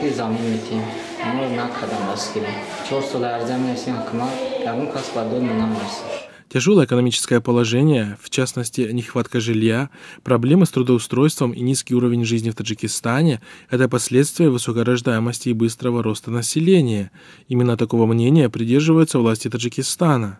के जामिन में थी мы на кадамаски. Чёрсу ларзам несин кма, ягун каспаду нанамас. Тяжелое экономическое положение, в частности нехватка жилья, проблемы с трудоустройством и низкий уровень жизни в Таджикистане – это последствия высокой рождаемости и быстрого роста населения. Именно такого мнения придерживаются власти Таджикистана.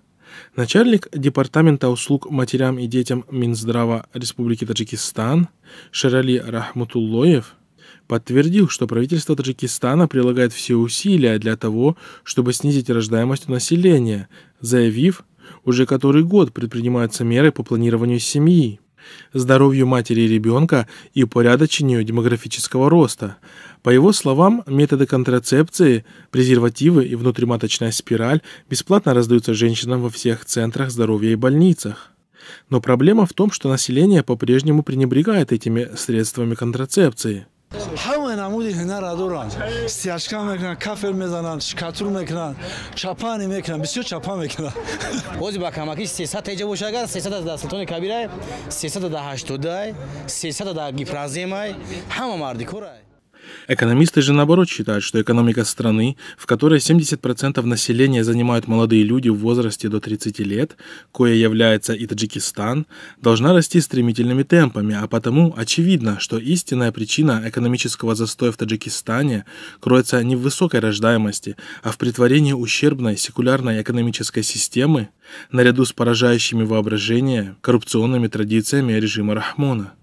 Начальник Департамента услуг матерям и детям Минздрава Республики Таджикистан Шерали Рахматуллоев – подтвердил, что правительство Таджикистана прилагает все усилия для того, чтобы снизить рождаемость у населения, заявив, уже который год предпринимаются меры по планированию семьи, здоровью матери и ребенка и упорядочению демографического роста. По его словам, методы контрацепции, презервативы и внутриматочная спираль бесплатно раздаются женщинам во всех центрах здоровья и больницах. Но проблема в том, что население по-прежнему пренебрегает этими средствами контрацепции. ҳамаи намуди ҳунара доранд стиачка мекунанд кафер мезананд шкатур мекунанд чапани мекунанд бисёр чапа мекунанд бози ба камаки сесад эҷа бошад агар сесада да султони кабирай сесада да ҳаштодай сесада да гипранземай ҳама марди корай Экономисты же наоборот считают, что экономика страны, в которой 70% населения занимают молодые люди в возрасте до 30 лет, кое является и Таджикистан, должна расти стремительными темпами, а потому очевидно, что истинная причина экономического застоя в Таджикистане кроется не в высокой рождаемости, а в притворении ущербной секулярной экономической системы наряду с поражающими воображение коррупционными традициями режима Рахмона.